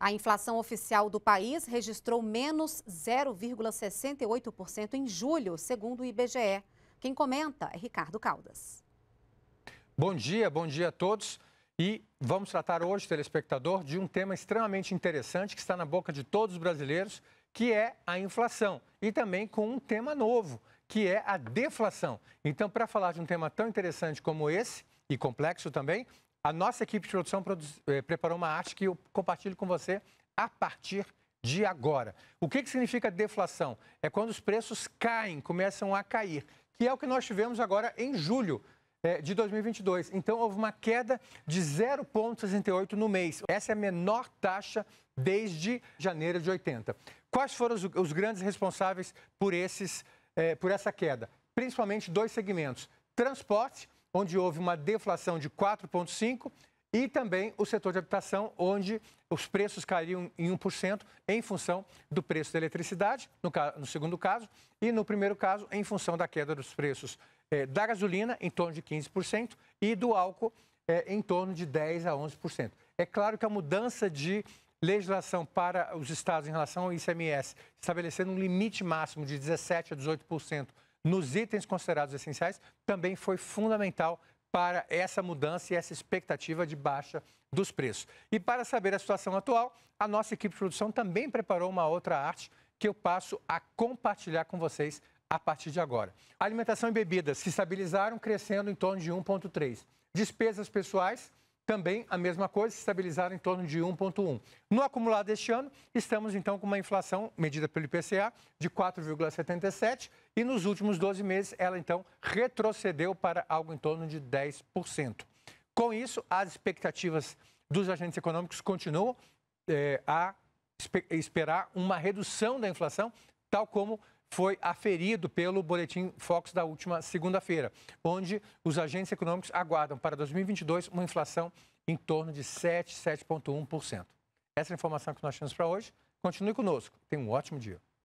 A inflação oficial do país registrou menos 0,68% em julho, segundo o IBGE. Quem comenta é Ricardo Caldas. Bom dia, bom dia a todos. E vamos tratar hoje, telespectador, de um tema extremamente interessante que está na boca de todos os brasileiros, que é a inflação. E também com um tema novo, que é a deflação. Então, para falar de um tema tão interessante como esse, e complexo também, a nossa equipe de produção produz, eh, preparou uma arte que eu compartilho com você a partir de agora. O que, que significa deflação? É quando os preços caem, começam a cair, que é o que nós tivemos agora em julho eh, de 2022. Então, houve uma queda de 0,68 no mês. Essa é a menor taxa desde janeiro de 80. Quais foram os, os grandes responsáveis por, esses, eh, por essa queda? Principalmente dois segmentos: transporte onde houve uma deflação de 4,5%, e também o setor de habitação, onde os preços caíram em 1% em função do preço da eletricidade, no, no, segundo caso, e no primeiro caso, em função da queda dos preços eh, da gasolina, em torno de 15%, e do álcool, eh, em torno de 10% a 11%. É claro que a mudança de legislação para os estados em relação ao ICMS, estabelecendo um limite máximo de 17% a 18% nos itens considerados essenciais também foi fundamental para essa mudança e essa expectativa de baixa dos preços. E para saber a situação atual, a nossa equipe de produção também preparou uma outra arte que eu passo a compartilhar com vocês a partir de agora. Alimentação e bebidas se estabilizaram, crescendo em torno de 1,3. Despesas pessoais também a mesma coisa, se estabilizaram em torno de 1,1. No acumulado deste ano, estamos então com uma inflação medida pelo IPCA de 4,77 e nos últimos 12 meses ela então retrocedeu para algo em torno de 10%. Com isso, as expectativas dos agentes econômicos continuam é, a esperar uma redução da inflação, tal como foi aferido pelo boletim Fox da última segunda-feira, onde os agentes econômicos aguardam para 2022 uma inflação em torno de 7, 7,1%. Essa é a informação que nós temos para hoje. Continue conosco. Tenha um ótimo dia.